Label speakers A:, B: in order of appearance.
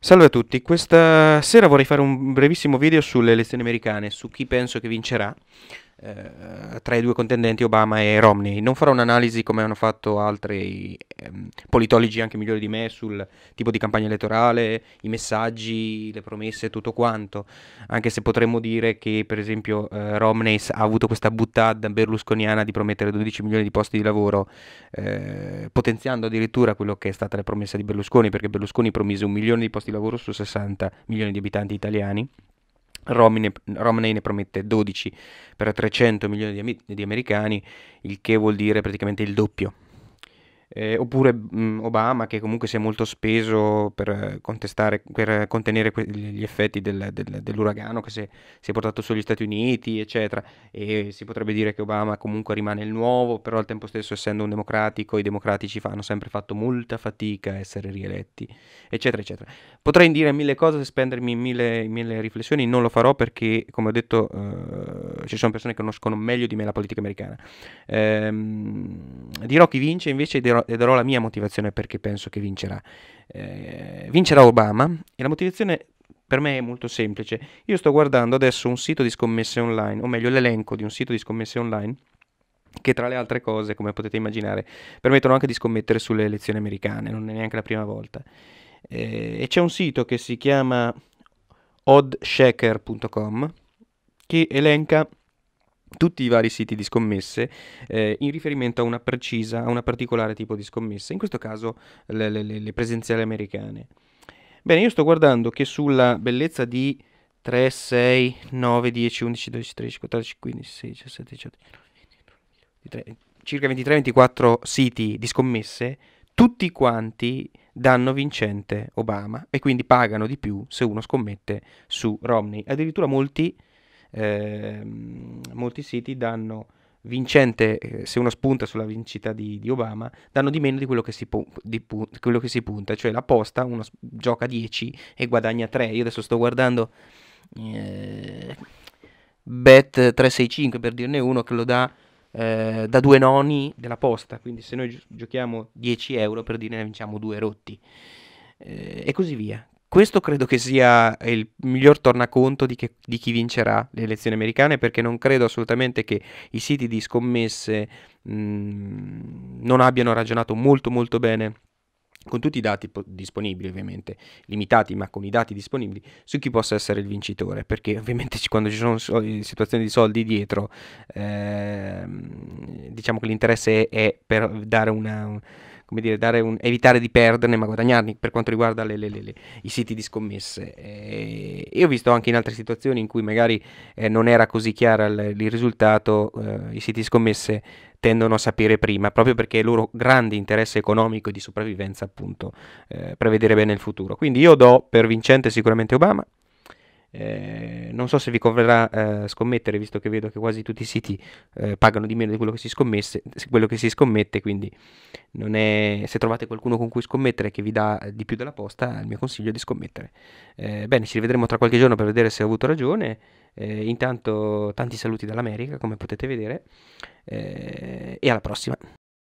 A: Salve a tutti, questa sera vorrei fare un brevissimo video sulle elezioni americane, su chi penso che vincerà. Eh, tra i due contendenti Obama e Romney. Non farò un'analisi come hanno fatto altri ehm, politologi anche migliori di me sul tipo di campagna elettorale, i messaggi, le promesse, tutto quanto, anche se potremmo dire che per esempio eh, Romney ha avuto questa buttata berlusconiana di promettere 12 milioni di posti di lavoro, eh, potenziando addirittura quello che è stata la promessa di Berlusconi, perché Berlusconi promise un milione di posti di lavoro su 60 milioni di abitanti italiani Romney, Romney ne promette 12 per 300 milioni di, di americani, il che vuol dire praticamente il doppio eh, oppure mh, mm, Obama che comunque si è molto speso per, contestare, per contenere que- gli effetti del, del, dell'uragano che si è, si è, portato sugli Stati Uniti, eccetera. E si potrebbe dire che Obama comunque rimane il nuovo, però al tempo stesso essendo un democratico, i democratici hanno sempre fatto molta fatica a essere rieletti, eccetera, eccetera. Potrei dire mille cose, spendermi mille, mille riflessioni, non lo farò perché, come ho detto, eh, ci sono persone che conoscono meglio di me la politica americana. Eh, dirò chi vince invece dirò, e darò la mia motivazione perché penso che vincerà. Eh, vincerà Obama e la motivazione per me è molto semplice. Io sto guardando adesso un sito di scommesse online, o meglio l'elenco di un sito di scommesse online che tra le altre cose, come potete immaginare, permettono anche di scommettere sulle elezioni americane, non è neanche la prima volta. Eh, e c'è un sito che si chiama oddshaker.com che elenca tutti i vari siti di scommesse eh, in riferimento a una precisa, a una particolare tipo di scommessa, in questo caso le, le, le, presenziali americane. Bene, io sto guardando che sulla bellezza di 3, 6, 9, 10, 11, 12, 13, 14, 15, 16, 17, 18, 23, circa 23-24 siti di scommesse, tutti quanti danno vincente Obama e quindi pagano di più se uno scommette su Romney. Addirittura molti eh, molti siti danno vincente, eh, se uno spunta sulla vincita di, di, Obama, danno di meno di quello che si, pu- di pu- quello che si punta, cioè la posta, uno s- gioca 10 e guadagna 3, io adesso sto guardando eh, Bet 365 per dirne uno che lo dà eh, da due noni della posta, quindi se noi gi- giochiamo 10 euro per dirne ne vinciamo due rotti eh, e così via. Questo credo che sia il miglior tornaconto di, che, di, chi vincerà le elezioni americane perché non credo assolutamente che i siti di scommesse mh, mm, non abbiano ragionato molto molto bene con tutti i dati po- disponibili ovviamente, limitati ma con i dati disponibili, su chi possa essere il vincitore, perché ovviamente quando ci sono so- situazioni di soldi dietro, ehm, diciamo che l'interesse è, è per dare una, come dire, un, evitare di perderne ma guadagnarne per quanto riguarda le, le, le, i siti di scommesse. E eh, io ho visto anche in altre situazioni in cui magari eh, non era così chiaro il, il risultato, eh, i siti di scommesse tendono a sapere prima, proprio perché è il loro grande interesse economico e di sopravvivenza appunto eh, prevedere bene il futuro. Quindi io do per vincente sicuramente Obama, eh, non so se vi converrà eh, scommettere, visto che vedo che quasi tutti i siti eh, pagano di meno di quello che, quello che, si scommette, quindi non è... se trovate qualcuno con cui scommettere che vi dà eh, di più della posta, il mio consiglio è di scommettere. Eh, bene, ci rivedremo tra qualche giorno per vedere se ho avuto ragione. Eh, intanto tanti saluti dall'America, come potete vedere, e alla prossima.